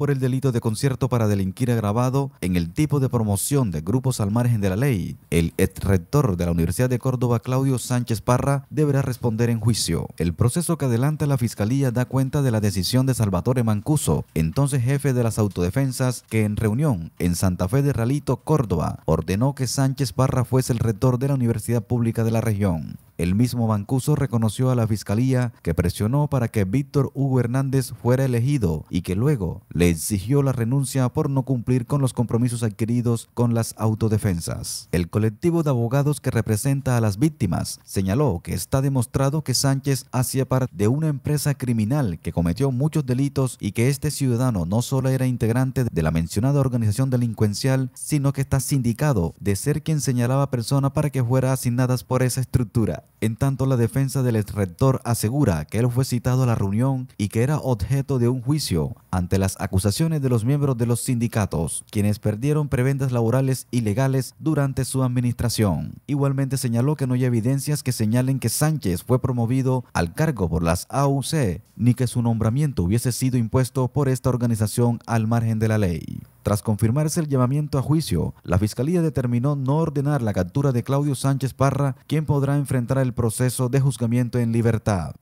por el delito de concierto para delinquir agravado en el tipo de promoción de grupos al margen de la ley. El ex rector de la Universidad de Córdoba, Claudio Sánchez Parra, deberá responder en juicio. El proceso que adelanta la Fiscalía da cuenta de la decisión de Salvatore Mancuso, entonces jefe de las autodefensas, que en reunión en Santa Fe de Ralito, Córdoba, ordenó que Sánchez Parra fuese el rector de la Universidad Pública de la región. El mismo Bancuso reconoció a la fiscalía que presionó para que Víctor Hugo Hernández fuera elegido y que luego le exigió la renuncia por no cumplir con los compromisos adquiridos con las autodefensas. El colectivo de abogados que representa a las víctimas señaló que está demostrado que Sánchez hacía parte de una empresa criminal que cometió muchos delitos y que este ciudadano no solo era integrante de la mencionada organización delincuencial, sino que está sindicado de ser quien señalaba personas para que fuera asignadas por esa estructura. En tanto, la defensa del rector asegura que él fue citado a la reunión y que era objeto de un juicio, ante las acusaciones de los miembros de los sindicatos, quienes perdieron prebendas laborales ilegales durante su administración. Igualmente señaló que no hay evidencias que señalen que Sánchez fue promovido al cargo por las AUC, ni que su nombramiento hubiese sido impuesto por esta organización al margen de la ley. Tras confirmarse el llamamiento a juicio, la Fiscalía determinó no ordenar la captura de Claudio Sánchez Parra, quien podrá enfrentar el proceso de juzgamiento en libertad.